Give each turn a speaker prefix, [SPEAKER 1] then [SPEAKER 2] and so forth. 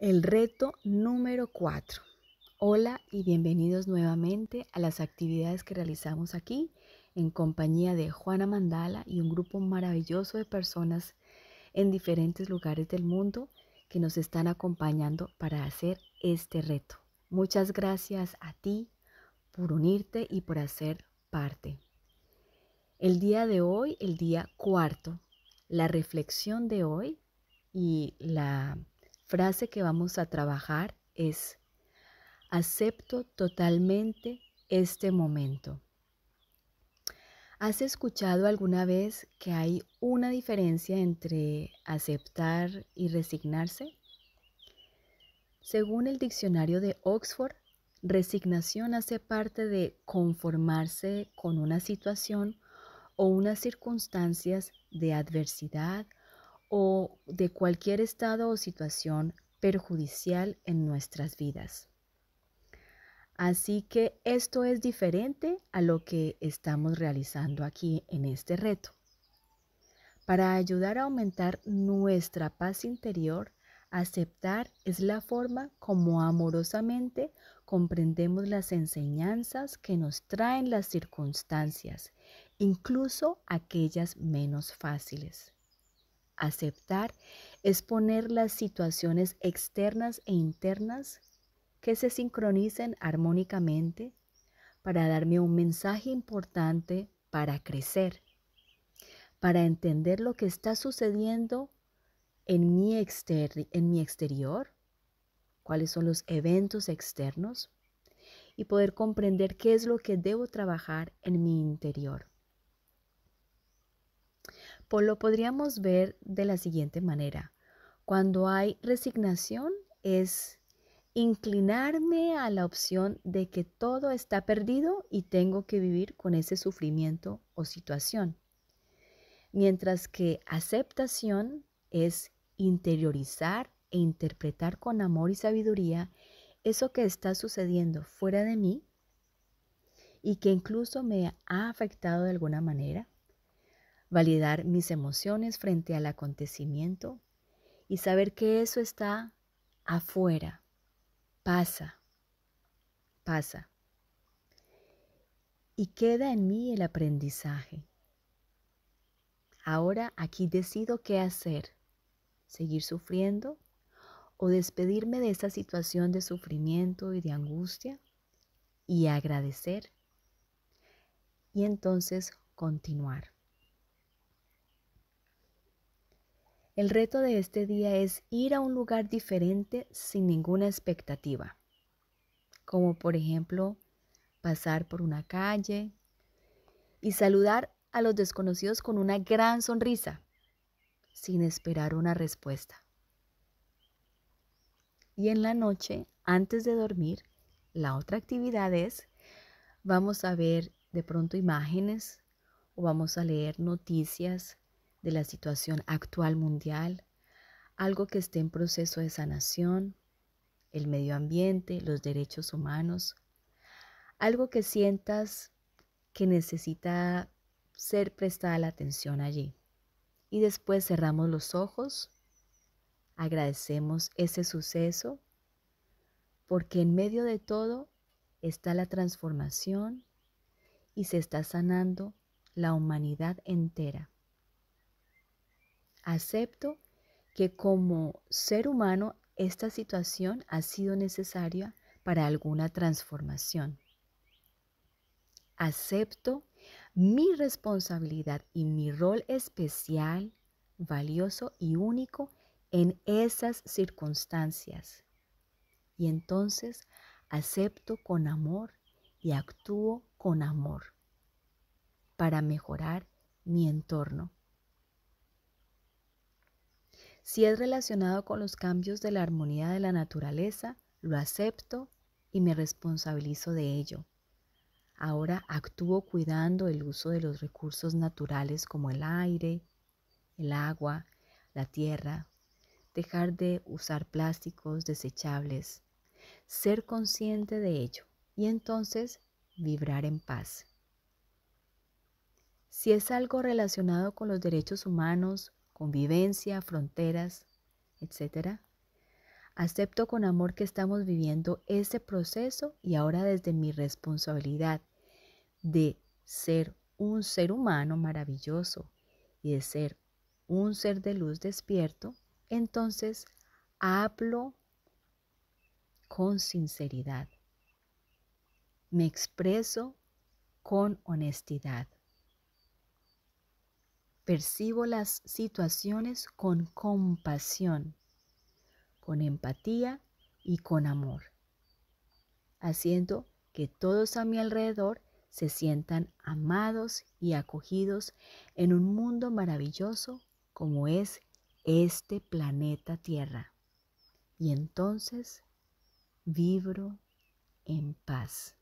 [SPEAKER 1] El reto número 4. Hola y bienvenidos nuevamente a las actividades que realizamos aquí en compañía de Juana Mandala y un grupo maravilloso de personas en diferentes lugares del mundo que nos están acompañando para hacer este reto. Muchas gracias a ti por unirte y por hacer parte. El día de hoy, el día cuarto, la reflexión de hoy y la frase que vamos a trabajar es, acepto totalmente este momento. ¿Has escuchado alguna vez que hay una diferencia entre aceptar y resignarse? Según el diccionario de Oxford, resignación hace parte de conformarse con una situación o unas circunstancias de adversidad o de cualquier estado o situación perjudicial en nuestras vidas. Así que esto es diferente a lo que estamos realizando aquí en este reto. Para ayudar a aumentar nuestra paz interior, aceptar es la forma como amorosamente comprendemos las enseñanzas que nos traen las circunstancias, incluso aquellas menos fáciles. Aceptar es poner las situaciones externas e internas que se sincronicen armónicamente para darme un mensaje importante para crecer, para entender lo que está sucediendo en mi, en mi exterior, cuáles son los eventos externos y poder comprender qué es lo que debo trabajar en mi interior. Pues lo podríamos ver de la siguiente manera. Cuando hay resignación es inclinarme a la opción de que todo está perdido y tengo que vivir con ese sufrimiento o situación. Mientras que aceptación es interiorizar e interpretar con amor y sabiduría eso que está sucediendo fuera de mí y que incluso me ha afectado de alguna manera validar mis emociones frente al acontecimiento y saber que eso está afuera, pasa, pasa. Y queda en mí el aprendizaje. Ahora aquí decido qué hacer, seguir sufriendo o despedirme de esa situación de sufrimiento y de angustia y agradecer y entonces continuar. El reto de este día es ir a un lugar diferente sin ninguna expectativa, como por ejemplo pasar por una calle y saludar a los desconocidos con una gran sonrisa, sin esperar una respuesta. Y en la noche, antes de dormir, la otra actividad es, vamos a ver de pronto imágenes o vamos a leer noticias de la situación actual mundial, algo que esté en proceso de sanación, el medio ambiente, los derechos humanos, algo que sientas que necesita ser prestada la atención allí. Y después cerramos los ojos, agradecemos ese suceso, porque en medio de todo está la transformación y se está sanando la humanidad entera. Acepto que como ser humano esta situación ha sido necesaria para alguna transformación. Acepto mi responsabilidad y mi rol especial, valioso y único en esas circunstancias. Y entonces acepto con amor y actúo con amor para mejorar mi entorno. Si es relacionado con los cambios de la armonía de la naturaleza, lo acepto y me responsabilizo de ello. Ahora actúo cuidando el uso de los recursos naturales como el aire, el agua, la tierra, dejar de usar plásticos desechables, ser consciente de ello y entonces vibrar en paz. Si es algo relacionado con los derechos humanos convivencia, fronteras, etc. Acepto con amor que estamos viviendo ese proceso y ahora desde mi responsabilidad de ser un ser humano maravilloso y de ser un ser de luz despierto, entonces hablo con sinceridad. Me expreso con honestidad. Percibo las situaciones con compasión, con empatía y con amor, haciendo que todos a mi alrededor se sientan amados y acogidos en un mundo maravilloso como es este planeta Tierra. Y entonces vibro en paz.